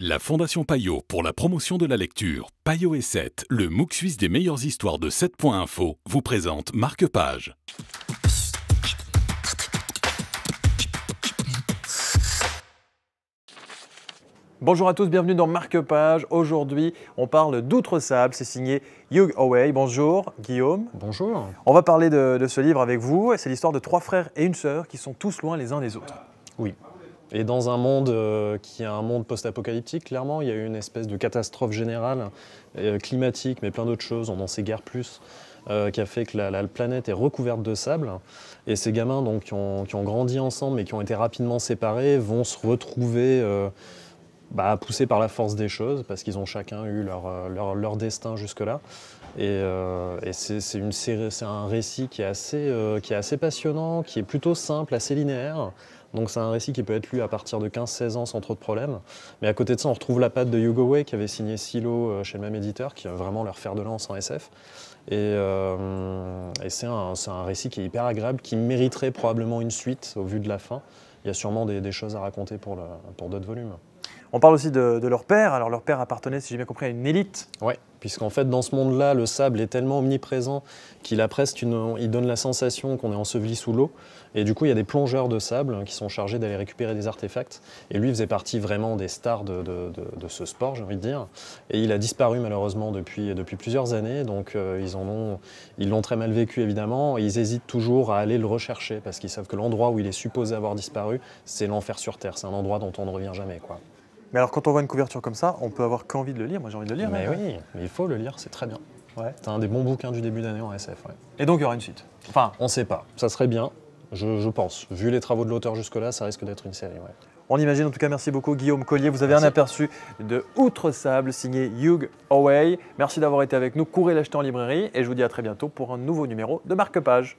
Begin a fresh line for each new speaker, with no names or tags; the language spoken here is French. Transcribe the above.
La Fondation Payot pour la promotion de la lecture, Payot et 7, le MOOC suisse des meilleures histoires de 7.info, vous présente Marque Page.
Bonjour à tous, bienvenue dans Marque Page. Aujourd'hui, on parle d'Outre-Sable, c'est signé Hugh away Bonjour Guillaume. Bonjour. On va parler de, de ce livre avec vous. C'est l'histoire de trois frères et une sœur qui sont tous loin les uns des autres. Oui, et dans un monde euh, qui est un monde post-apocalyptique, clairement, il y a eu une espèce de catastrophe générale, euh, climatique, mais plein d'autres choses, on n'en sait guère plus, euh, qui a fait que la, planète est recouverte de sable. Et ces gamins donc, qui, ont, grandi ensemble, mais qui ont été rapidement séparés, vont se retrouver bah, poussés par la force des choses, parce qu'ils ont chacun eu leur, leur, destin jusque-là. Et, c'est un récit qui est, assez, qui est assez passionnant, qui est plutôt simple, assez linéaire, donc c'est un récit qui peut être lu à partir de 15-16 ans sans trop de problèmes. Mais à côté de ça, on retrouve la patte de Hugo Way qui avait signé Silo euh, chez le même éditeur, qui a vraiment leur fer de lance en SF. Et, euh, c'est un, récit qui est hyper agréable, qui mériterait probablement une suite au vu de la fin. Il y a sûrement des, des choses à raconter pour, pour d'autres volumes. On parle aussi de, leur père. Alors leur père appartenait, si j'ai bien compris, à une élite. Ouais, puisqu'en fait dans ce monde-là, le sable est tellement omniprésent qu'il a il donne la sensation qu'on est enseveli sous l'eau. Et du coup, il y a des plongeurs de sable qui sont chargés d'aller récupérer des artefacts. Et lui faisait partie vraiment des stars de, ce sport, j'ai envie de dire. Et il a disparu malheureusement depuis, plusieurs années. Donc euh, ils en ont, ils l'ont très mal vécu évidemment. ils hésitent toujours à aller le rechercher parce qu'ils savent que l'endroit où il est supposé avoir disparu, c'est l'enfer sur terre. C'est un endroit dont on ne revient jamais, quoi. Mais alors, quand on voit une couverture comme ça, on peut avoir qu'envie de le lire. Moi, j'ai envie de le lire. Mais oui, il faut le lire, c'est très bien. C'est un des bons bouquins du début d'année en SF. Et donc, il y aura une suite Enfin, on ne sait pas. Ça serait bien, je, pense. Vu les travaux de l'auteur jusque-là, ça risque d'être une série. On imagine, en tout cas, merci beaucoup Guillaume Collier. Vous avez un aperçu de Outre-Sable, signé Hugh Away. Merci d'avoir été avec nous. Courez l'acheter en librairie et je vous dis à très bientôt pour un nouveau numéro de Marque-Page.